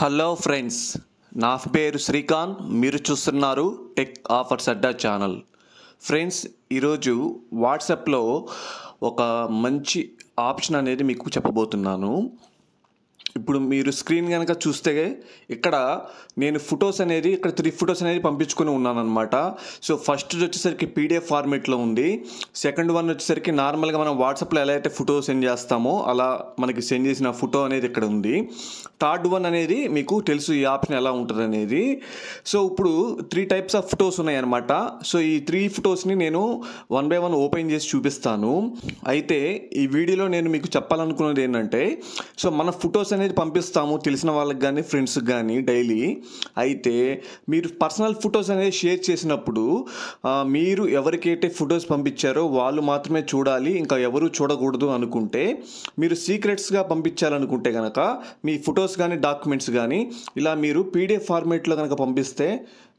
hello friends నా పేరు శ్రీకాంత్ మీరు చూస్తున్నారు tech offers Adda channel friends ఈరోజు వాట్సాప్లో ఒక మంచి ఆప్షన్ అనేది మీకు చెప్పబోతున్నాను ఇప్పుడు మీరు స్క్రీన్ కనుక చూస్తే ఇక్కడ నేను ఫొటోస్ అనేది ఇక్కడ త్రీ ఫొటోస్ అనేది పంపించుకొని ఉన్నానమాట సో ఫస్ట్ వచ్చేసరికి పీడిఎఫ్ ఫార్మేట్లో ఉంది సెకండ్ వన్ వచ్చేసరికి నార్మల్గా మనం వాట్సాప్లో ఎలా అయితే ఫోటో సెండ్ చేస్తామో అలా మనకి సెండ్ చేసిన ఫోటో అనేది ఇక్కడ ఉంది థర్డ్ వన్ అనేది మీకు తెలుసు ఈ ఆప్షన్ ఎలా ఉంటుంది అనేది సో ఇప్పుడు త్రీ టైప్స్ ఆఫ్ ఫొటోస్ ఉన్నాయన్నమాట సో ఈ త్రీ ఫొటోస్ని నేను వన్ బై వన్ ఓపెన్ చేసి చూపిస్తాను అయితే ఈ వీడియోలో నేను మీకు చెప్పాలనుకున్నది ఏంటంటే సో మన ఫొటోస్ అనేది అనేది పంపిస్తాము తెలిసిన వాళ్ళకి కానీ ఫ్రెండ్స్కి కానీ డైలీ అయితే మీరు పర్సనల్ ఫొటోస్ అనేది షేర్ చేసినప్పుడు మీరు ఎవరికైతే ఫొటోస్ పంపించారో వాళ్ళు మాత్రమే చూడాలి ఇంకా ఎవరు చూడకూడదు అనుకుంటే మీరు సీక్రెట్స్గా పంపించాలనుకుంటే కనుక మీ ఫొటోస్ కానీ డాక్యుమెంట్స్ కానీ ఇలా మీరు పీడిఎఫ్ ఫార్మేట్లో కనుక పంపిస్తే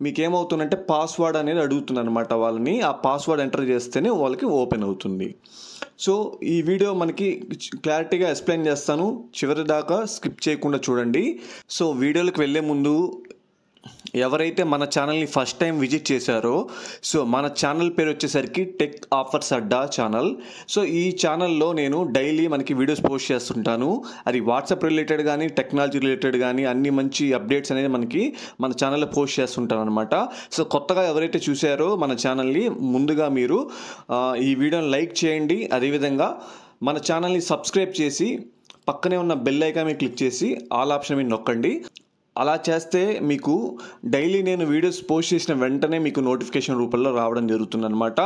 మీకు ఏమవుతుందంటే పాస్వర్డ్ అనేది అడుగుతుంది అనమాట వాళ్ళని ఆ పాస్వర్డ్ ఎంటర్ చేస్తేనే వాళ్ళకి ఓపెన్ అవుతుంది సో ఈ వీడియో మనకి క్లారిటీగా ఎక్స్ప్లెయిన్ చేస్తాను చివరి దాకా స్కిప్ చేయకుండా చూడండి సో వీడియోలకు వెళ్ళే ముందు ఎవరైతే మన ఛానల్ని ఫస్ట్ టైం విజిట్ చేశారో సో మన ఛానల్ పేరు వచ్చేసరికి tech offers Adda channel so ఈ ఛానల్లో నేను డైలీ మనకి వీడియోస్ పోస్ట్ చేస్తుంటాను అది వాట్సాప్ రిలేటెడ్ కానీ టెక్నాలజీ రిలేటెడ్ కానీ అన్ని మంచి అప్డేట్స్ అనేది మనకి మన ఛానల్లో పోస్ట్ చేస్తుంటాను అనమాట సో కొత్తగా ఎవరైతే చూసారో మన ఛానల్ని ముందుగా మీరు ఈ వీడియోని లైక్ చేయండి అదేవిధంగా మన ఛానల్ని సబ్స్క్రైబ్ చేసి పక్కనే ఉన్న బెల్ ఐకాన్ మీద క్లిక్ చేసి ఆల్ ఆప్షన్ మీద నొక్కండి అలా చేస్తే మీకు డైలీ నేను వీడియోస్ పోస్ట్ చేసిన వెంటనే మీకు నోటిఫికేషన్ రూపంలో రావడం జరుగుతుంది అనమాట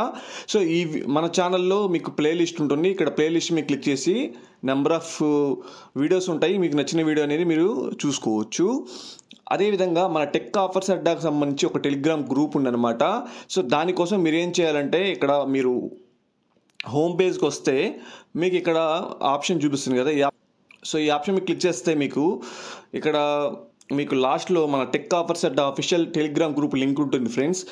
సో ఈ మన ఛానల్లో మీకు ప్లేలిస్ట్ ఉంటుంది ఇక్కడ ప్లేలిస్ట్ మీకు క్లిక్ చేసి నెంబర్ ఆఫ్ వీడియోస్ ఉంటాయి మీకు నచ్చిన వీడియో అనేది మీరు చూసుకోవచ్చు అదేవిధంగా మన టెక్ ఆఫర్స్ అడ్డాకు సంబంధించి ఒక టెలిగ్రామ్ గ్రూప్ ఉందన్నమాట సో దానికోసం మీరు ఏం చేయాలంటే ఇక్కడ మీరు హోమ్ పేజ్కి వస్తే మీకు ఇక్కడ ఆప్షన్ చూపిస్తుంది కదా సో ఈ ఆప్షన్ మీకు క్లిక్ చేస్తే మీకు ఇక్కడ మీకు లాస్ట్లో మన tech offers at official Telegram group link ఉంటుంది ఫ్రెండ్స్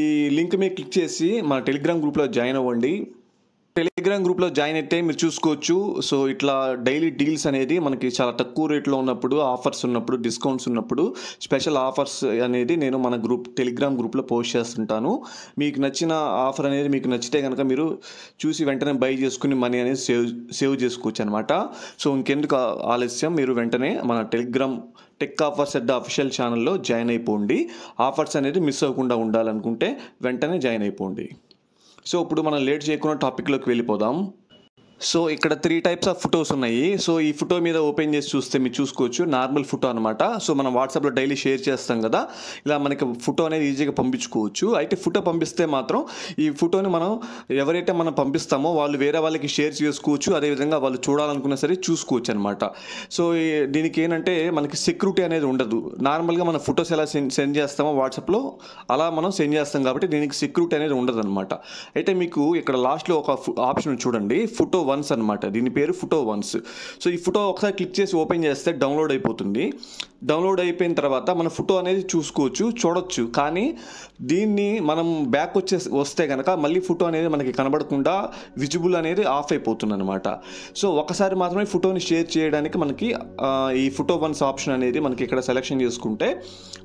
ఈ లింక్ మీద క్లిక్ చేసి మన టెలిగ్రామ్ గ్రూప్లో జాయిన్ అవ్వండి టెలిగ్రామ్ గ్రూప్లో జాయిన్ అయితే మీరు చూసుకోవచ్చు సో ఇట్లా డైలీ డీల్స్ అనేది మనకి చాలా తక్కువ రేట్లో ఉన్నప్పుడు ఆఫర్స్ ఉన్నప్పుడు డిస్కౌంట్స్ ఉన్నప్పుడు స్పెషల్ ఆఫర్స్ అనేది నేను మన గ్రూప్ టెలిగ్రామ్ గ్రూప్లో పోస్ట్ చేస్తుంటాను మీకు నచ్చిన ఆఫర్ అనేది మీకు నచ్చితే కనుక మీరు చూసి వెంటనే బై చేసుకుని మనీ అనేది సేవ్ సేవ్ చేసుకోవచ్చు అనమాట సో ఇంకెందుకు ఆలస్యం మీరు వెంటనే మన Telegram tech offers at the official ఛానల్లో జాయిన్ అయిపోండి ఆఫర్స్ అనేది మిస్ అవ్వకుండా ఉండాలనుకుంటే వెంటనే జాయిన్ అయిపోండి సో ఇప్పుడు మనం లేట్ చేయకుండా టాపిక్లోకి వెళ్ళిపోదాం సో ఇక్కడ త్రీ టైప్స్ ఆఫ్ ఫొటోస్ ఉన్నాయి సో ఈ ఫోటో మీద ఓపెన్ చేసి చూస్తే మీరు చూసుకోవచ్చు నార్మల్ ఫోటో అనమాట సో మనం వాట్సాప్లో డైలీ షేర్ చేస్తాం కదా ఇలా మనకి ఫోటో అనేది ఈజీగా పంపించుకోవచ్చు అయితే ఫోటో పంపిస్తే మాత్రం ఈ ఫోటోని మనం ఎవరైతే మనం పంపిస్తామో వాళ్ళు వేరే వాళ్ళకి షేర్ చేసుకోవచ్చు అదేవిధంగా వాళ్ళు చూడాలనుకున్నా సరే చూసుకోవచ్చు అనమాట సో దీనికి ఏంటంటే మనకి సెక్యూరిటీ అనేది ఉండదు నార్మల్గా మన ఫొటోస్ ఎలా సెండ్ సెండ్ చేస్తామో వాట్సాప్లో అలా మనం సెండ్ చేస్తాం కాబట్టి దీనికి సెక్యూరిటీ అనేది ఉండదు అనమాట అయితే మీకు ఇక్కడ లాస్ట్లో ఒక ఆప్షన్ చూడండి ఫోటో వన్స్ అనమాట దీని పేరు ఫోటో వన్స్ సో ఈ ఫోటో ఒకసారి క్లిక్ చేసి ఓపెన్ చేస్తే డౌన్లోడ్ అయిపోతుంది డౌన్లోడ్ అయిపోయిన తర్వాత మన ఫోటో అనేది చూసుకోవచ్చు చూడొచ్చు కానీ దీన్ని మనం బ్యాక్ వచ్చే వస్తే కనుక మళ్ళీ ఫోటో అనేది మనకి కనబడకుండా విజిబుల్ అనేది ఆఫ్ అయిపోతుంది అనమాట సో ఒకసారి మాత్రమే ఫోటోని షేర్ చేయడానికి మనకి ఈ ఫోటో వన్స్ ఆప్షన్ అనేది మనకి ఇక్కడ సెలెక్షన్ చేసుకుంటే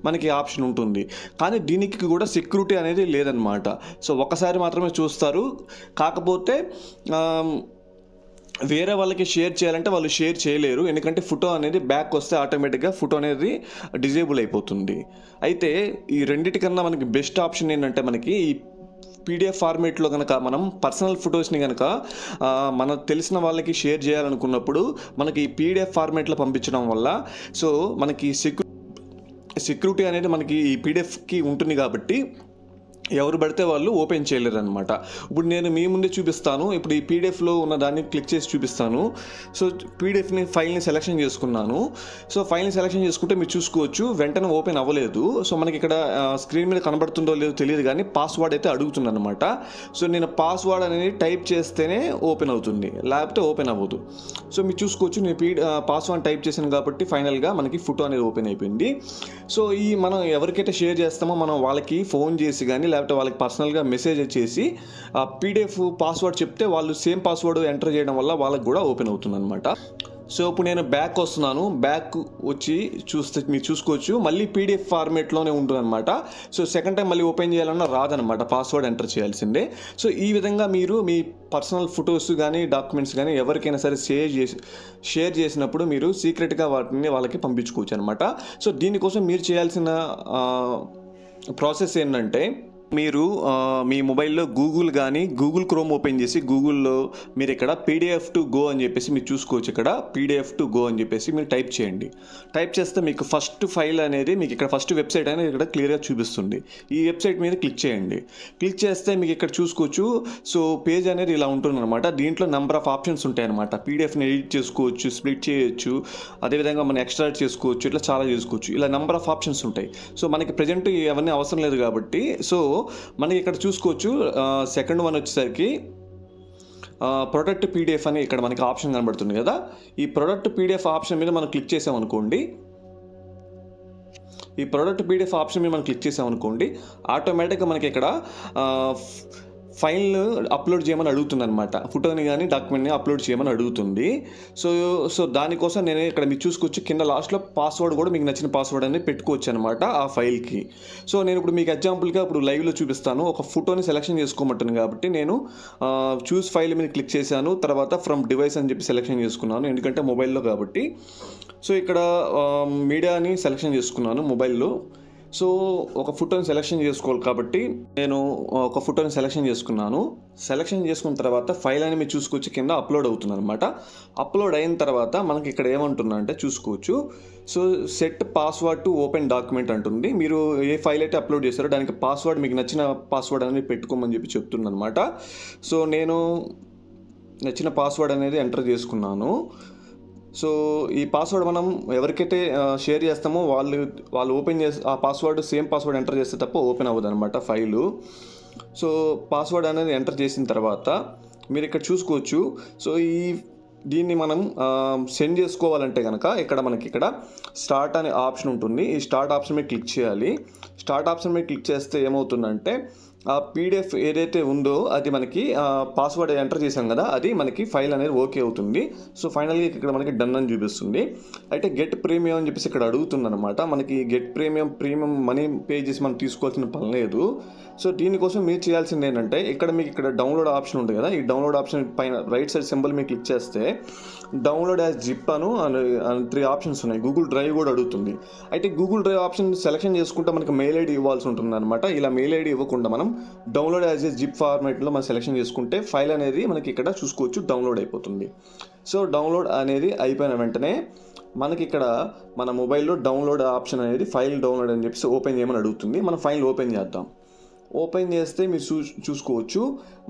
మనకి ఆప్షన్ ఉంటుంది కానీ దీనికి కూడా సెక్యూరిటీ అనేది లేదనమాట సో ఒకసారి మాత్రమే చూస్తారు కాకపోతే వేరే వాళ్ళకి షేర్ చేయాలంటే వాళ్ళు షేర్ చేయలేరు ఎందుకంటే ఫోటో అనేది బ్యాక్ వస్తే ఆటోమేటిక్గా ఫోటో అనేది డిజేబుల్ అయిపోతుంది అయితే ఈ రెండింటికన్నా మనకి బెస్ట్ ఆప్షన్ ఏంటంటే మనకి ఈ పీడిఎఫ్ ఫార్మేట్లో కనుక మనం పర్సనల్ ఫొటోస్ని కనుక మన తెలిసిన వాళ్ళకి షేర్ చేయాలనుకున్నప్పుడు మనకి ఈ పీడిఎఫ్ ఫార్మేట్లో పంపించడం వల్ల సో మనకి సెక్యూ సెక్యూరిటీ అనేది మనకి ఈ పీడిఎఫ్కి ఉంటుంది కాబట్టి ఎవరు పడితే వాళ్ళు ఓపెన్ చేయలేరు అనమాట ఇప్పుడు నేను మీ ముందే చూపిస్తాను ఇప్పుడు ఈ పీడిఎఫ్లో ఉన్న దాన్ని క్లిక్ చేసి చూపిస్తాను సో పీడిఎఫ్ని ఫైల్ని సెలెక్షన్ చేసుకున్నాను సో ఫైల్ని సెలెక్షన్ చేసుకుంటే మీరు చూసుకోవచ్చు వెంటనే ఓపెన్ అవ్వలేదు సో మనకి ఇక్కడ స్క్రీన్ మీద కనబడుతుందో లేదో తెలియదు కానీ పాస్వర్డ్ అయితే అడుగుతుంది అనమాట సో నేను పాస్వర్డ్ అనేది టైప్ చేస్తేనే ఓపెన్ అవుతుంది లేకపోతే ఓపెన్ అవ్వదు సో మీరు చూసుకోవచ్చు నేను పీ పాస్వర్డ్ టైప్ చేశాను కాబట్టి ఫైనల్గా మనకి ఫోటో అనేది ఓపెన్ అయిపోయింది సో ఈ మనం ఎవరికైతే షేర్ చేస్తామో మనం వాళ్ళకి ఫోన్ చేసి కానీ కానీ లేకపోతే వాళ్ళకి పర్సనల్గా మెసేజ్ వచ్చేసి ఆ పీడిఎఫ్ పాస్వర్డ్ చెప్తే వాళ్ళు సేమ్ పాస్వర్డ్ ఎంటర్ చేయడం వల్ల వాళ్ళకి కూడా ఓపెన్ అవుతుంది అనమాట సో ఇప్పుడు నేను బ్యాక్ వస్తున్నాను బ్యాక్ వచ్చి చూస్తే మీరు చూసుకోవచ్చు మళ్ళీ పీడిఎఫ్ ఫార్మేట్లోనే ఉంటుంది అనమాట సో సెకండ్ టైం మళ్ళీ ఓపెన్ చేయాలన్నా రాదనమాట పాస్వర్డ్ ఎంటర్ చేయాల్సిందే సో ఈ విధంగా మీరు మీ పర్సనల్ ఫొటోస్ కానీ డాక్యుమెంట్స్ కానీ ఎవరికైనా సరే షేర్ చేసి షేర్ చేసినప్పుడు మీరు సీక్రెట్గా వాటిని వాళ్ళకి పంపించుకోవచ్చు అనమాట సో దీనికోసం మీరు చేయాల్సిన ప్రాసెస్ ఏంటంటే మీరు మీ మొబైల్లో గూగుల్ కానీ గూగుల్ క్రోమ్ ఓపెన్ చేసి గూగుల్లో మీరు ఇక్కడ పీడిఎఫ్ టు గో అని చెప్పేసి మీరు చూసుకోవచ్చు ఇక్కడ పీడిఎఫ్ టు గో అని చెప్పేసి మీరు టైప్ చేయండి టైప్ చేస్తే మీకు ఫస్ట్ ఫైల్ అనేది మీకు ఇక్కడ ఫస్ట్ వెబ్సైట్ అనేది ఇక్కడ క్లియర్గా చూపిస్తుంది ఈ వెబ్సైట్ మీద క్లిక్ చేయండి క్లిక్ చేస్తే మీకు ఇక్కడ చూసుకోవచ్చు సో పేజ్ అనేది ఇలా ఉంటుందన్నమాట దీంట్లో నెంబర్ ఆఫ్ ఆప్షన్స్ ఉంటాయి అనమాట పీడిఎఫ్ని ఎడిట్ చేసుకోవచ్చు స్ప్లిట్ చేయొచ్చు అదేవిధంగా మనం ఎక్స్ట్రా చేసుకోవచ్చు ఇట్లా చాలా చేసుకోవచ్చు ఇలా నెంబర్ ఆఫ్ ఆప్షన్స్ ఉంటాయి సో మనకి ప్రజెంట్ ఇవన్నీ అవసరం లేదు కాబట్టి సో మనకి ఇక్కడ చూసుకోవచ్చు సెకండ్ వన్ వచ్చేసరికి ప్రొడక్ట్ పీడిఎఫ్ అని ఇక్కడ మనకి ఆప్షన్ కనబడుతుంది కదా ఈ ప్రొడక్ట్ పీడిఎఫ్ ఆప్షన్ మీద మనం క్లిక్ చేసామనుకోండి ఈ ప్రొడక్ట్ పీడిఎఫ్ ఆప్షన్ మీద మనం క్లిక్ చేసామనుకోండి ఆటోమేటిక్గా మనకి ఇక్కడ ఫైల్ అప్లోడ్ చేయమని అడుగుతుంది అనమాట ఫోటోని కానీ డాక్యుమెంట్ని అప్లోడ్ చేయమని అడుగుతుంది సో సో దానికోసం నేను ఇక్కడ మీరు చూసుకోవచ్చు కింద లాస్ట్లో పాస్వర్డ్ కూడా మీకు నచ్చిన పాస్వర్డ్ అనేది పెట్టుకోవచ్చు అనమాట ఆ ఫైల్కి సో నేను ఇప్పుడు మీకు ఎగ్జాంపుల్గా ఇప్పుడు లైవ్లో చూపిస్తాను ఒక ఫోటోని సెలెక్షన్ చేసుకోమంటాను కాబట్టి నేను చూస్ ఫైల్ మీద క్లిక్ చేశాను తర్వాత ఫ్రమ్ డివైస్ అని చెప్పి సెలెక్షన్ చేసుకున్నాను ఎందుకంటే మొబైల్లో కాబట్టి సో ఇక్కడ మీడియాని సెలెక్షన్ చేసుకున్నాను మొబైల్లో సో ఒక ఫోటోని సెలెక్షన్ చేసుకోవాలి కాబట్టి నేను ఒక ఫోటోని సెలెక్షన్ చేసుకున్నాను సెలెక్షన్ చేసుకున్న తర్వాత ఫైల్ అనేది మీరు చూసుకొచ్చి కింద అప్లోడ్ అవుతుంది అనమాట అప్లోడ్ అయిన తర్వాత మనకి ఇక్కడ ఏమంటుందంటే చూసుకోవచ్చు so set password to open document అంటుంది మీరు ఏ ఫైల్ అయితే అప్లోడ్ చేస్తారో దానికి పాస్వర్డ్ మీకు నచ్చిన పాస్వర్డ్ అనేది పెట్టుకోమని చెప్పి చెప్తుంది అనమాట సో నేను నచ్చిన పాస్వర్డ్ అనేది ఎంటర్ చేసుకున్నాను సో ఈ పాస్వర్డ్ మనం ఎవరికైతే షేర్ చేస్తామో వాళ్ళు వాళ్ళు ఓపెన్ చేసి ఆ పాస్వర్డ్ సేమ్ పాస్వర్డ్ ఎంటర్ చేస్తే తప్ప ఓపెన్ అవ్వదు అనమాట ఫైలు సో పాస్వర్డ్ అనేది ఎంటర్ చేసిన తర్వాత మీరు ఇక్కడ చూసుకోవచ్చు సో ఈ దీన్ని మనం సెండ్ చేసుకోవాలంటే కనుక ఇక్కడ మనకి ఇక్కడ స్టార్ట్ అనే ఆప్షన్ ఉంటుంది ఈ స్టార్ట్ ఆప్షన్ మీద క్లిక్ చేయాలి స్టార్ట్ ఆప్షన్ మీద క్లిక్ చేస్తే ఏమవుతుందంటే ఆ పీడిఎఫ్ ఏదైతే ఉందో అది మనకి పాస్వర్డ్ ఎంటర్ చేసాం కదా అది మనకి ఫైల్ అనేది ఓకే అవుతుంది సో ఫైనల్గా ఇక్కడ మనకి డన్ అని చూపిస్తుంది అయితే గెట్ ప్రీమియం అని చెప్పేసి ఇక్కడ అడుగుతుంది అనమాట మనకి get premium premium money pay చేసి మనం తీసుకోవాల్సిన పని లేదు సో దీనికోసం మీరు చేయాల్సింది ఏంటంటే ఇక్కడ మీకు ఇక్కడ డౌన్లోడ్ ఆప్షన్ ఉంటుంది కదా ఈ డౌన్లోడ్ ఆప్షన్ పైన రైట్ సైడ్ సింబల్ మీకు క్లిక్ చేస్తే డౌన్లోడ్ యాజ్ జిప్ అను త్రీ ఆప్షన్స్ ఉన్నాయి గూగుల్ డ్రైవ్ కూడా అడుగుతుంది అయితే గూగుల్ డ్రైవ్ ఆప్షన్ సెలెక్షన్ చేసుకుంటే మనకి మెయిల్ ఐడి ఇవ్వాల్సి ఉంటుంది అనమాట ఇలా మెయిల్ ఐడి ఇవ్వకుండా మనం డౌన్లోడ్ యాజ్ ఏ జిప్ ఫార్మేట్లో మనం సెలెక్షన్ చేసుకుంటే ఫైల్ అనేది మనకి ఇక్కడ చూసుకోవచ్చు డౌన్లోడ్ అయిపోతుంది సో డౌన్లోడ్ అనేది అయిపోయిన వెంటనే మనకి ఇక్కడ మన మొబైల్లో డౌన్లోడ్ ఆప్షన్ అనేది ఫైల్ డౌన్లోడ్ అని చెప్పేసి ఓపెన్ చేయమని అడుగుతుంది మనం ఫైల్ ఓపెన్ చేద్దాం ఓపెన్ చేస్తే మీరు చూ చూసుకోవచ్చు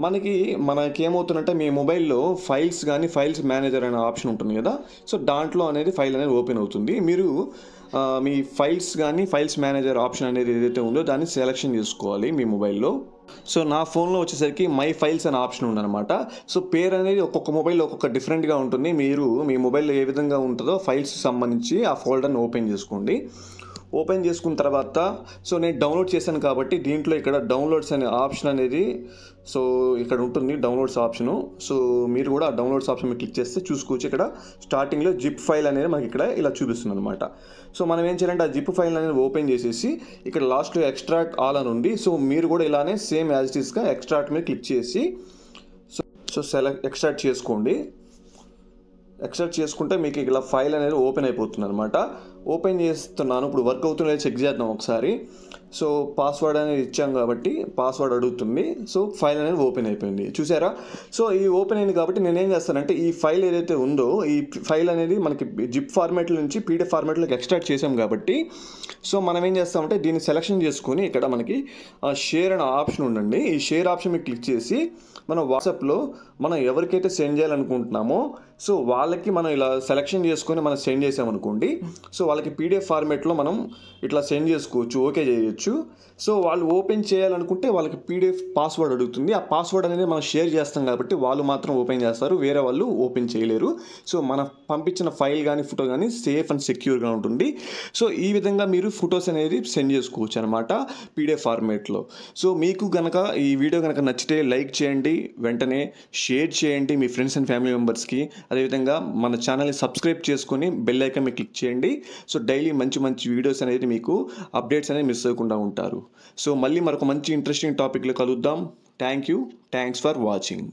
మనకి మనకి ఏమవుతుందంటే మీ మొబైల్లో ఫైల్స్ కానీ ఫైల్స్ మేనేజర్ అనే ఆప్షన్ ఉంటుంది కదా సో దాంట్లో అనేది ఫైల్ అనేది ఓపెన్ అవుతుంది మీరు మీ ఫైల్స్ కానీ ఫైల్స్ మేనేజర్ ఆప్షన్ అనేది ఏదైతే ఉందో దాన్ని సెలెక్షన్ చేసుకోవాలి మీ మొబైల్లో సో నా ఫోన్లో వచ్చేసరికి మై ఫైల్స్ అనే ఆప్షన్ ఉందన్నమాట సో పేరు అనేది ఒక్కొక్క మొబైల్ ఒక్కొక్క డిఫరెంట్గా ఉంటుంది మీరు మీ మొబైల్లో ఏ విధంగా ఉంటుందో ఫైల్స్ సంబంధించి ఆ ఫోల్డర్ని ఓపెన్ చేసుకోండి ఓపెన్ చేసుకున్న తర్వాత సో నేను డౌన్లోడ్ చేశాను కాబట్టి దీంట్లో ఇక్కడ డౌన్లోడ్స్ అనే ఆప్షన్ అనేది సో ఇక్కడ ఉంటుంది డౌన్లోడ్స్ ఆప్షను సో మీరు కూడా డౌన్లోడ్స్ ఆప్షన్ క్లిక్ చేస్తే చూసుకోవచ్చు ఇక్కడ స్టార్టింగ్లో జిప్ ఫైల్ అనేది మనకి ఇక్కడ ఇలా చూపిస్తుంది అనమాట సో మనం ఏం చేయాలంటే ఆ జిప్ ఫైల్ అనేది ఓపెన్ చేసేసి ఇక్కడ లాస్ట్లో ఎక్స్ట్రాక్ట్ ఆల్ అని ఉంది సో మీరు కూడా ఇలానే సేమ్ యాజ్ ఇట్ ఈస్గా ఎక్స్ట్రాక్ట్ మీద క్లిక్ చేసి సో సో సెలెక్ట్ ఎక్స్ట్రాక్ట్ చేసుకోండి ఎక్స్ట్రాక్ట్ చేసుకుంటే మీకు ఇలా ఫైల్ అనేది ఓపెన్ అయిపోతుంది అనమాట ఓపెన్ చేస్తున్నాను ఇప్పుడు వర్క్ అవుతుందో చెక్ చేద్దాం ఒకసారి సో పాస్వర్డ్ అనేది ఇచ్చాం కాబట్టి పాస్వర్డ్ అడుగుతుంది సో ఫైల్ అనేది ఓపెన్ అయిపోయింది చూసారా సో ఈ ఓపెన్ అయింది కాబట్టి నేను ఏం చేస్తానంటే ఈ ఫైల్ ఏదైతే ఉందో ఈ ఫైల్ అనేది మనకి జిప్ ఫార్మాట్ నుంచి పీడిఎఫ్ ఫార్మాట్లోకి ఎక్స్ట్రాక్ట్ చేసాం కాబట్టి సో మనం ఏం చేస్తామంటే దీన్ని సెలెక్షన్ చేసుకుని ఇక్కడ మనకి షేర్ అనే ఆప్షన్ ఉండండి ఈ షేర్ ఆప్షన్ మీకు క్లిక్ చేసి మనం వాట్సాప్లో మనం ఎవరికైతే సెండ్ చేయాలనుకుంటున్నామో సో వాళ్ళకి మనం ఇలా సెలెక్షన్ చేసుకొని మనం సెండ్ చేసామనుకోండి సో వాళ్ళకి పీడిఎఫ్ ఫార్మేట్లో మనం ఇట్లా సెండ్ చేసుకోవచ్చు ఓకే చేయొచ్చు చేయొచ్చు సో వాళ్ళు ఓపెన్ చేయాలనుకుంటే వాళ్ళకి పీడిఎఫ్ పాస్వర్డ్ అడుగుతుంది ఆ పాస్వర్డ్ అనేది మనం షేర్ చేస్తాం కాబట్టి వాళ్ళు మాత్రం ఓపెన్ చేస్తారు వేరే వాళ్ళు ఓపెన్ చేయలేరు సో మన పంపించిన ఫైల్ కానీ ఫోటో కానీ సేఫ్ అండ్ సెక్యూర్గా ఉంటుంది సో ఈ విధంగా మీరు ఫొటోస్ అనేది సెండ్ చేసుకోవచ్చు అనమాట పీడిఎఫ్ ఫార్మేట్లో సో మీకు కనుక ఈ వీడియో కనుక నచ్చితే లైక్ చేయండి వెంటనే షేర్ చేయండి మీ ఫ్రెండ్స్ అండ్ ఫ్యామిలీ మెంబర్స్కి అదేవిధంగా మన ఛానల్ని సబ్స్క్రైబ్ చేసుకొని బెల్ ఐకాన్ క్లిక్ చేయండి సో డైలీ మంచి మంచి వీడియోస్ అనేది మీకు అప్డేట్స్ అనేది మిస్ అవ్వకుండా తప్పకుండా ఉంటారు సో మళ్ళీ మరొక మంచి ఇంట్రెస్టింగ్ టాపిక్లో కలుద్దాం thank you thanks for watching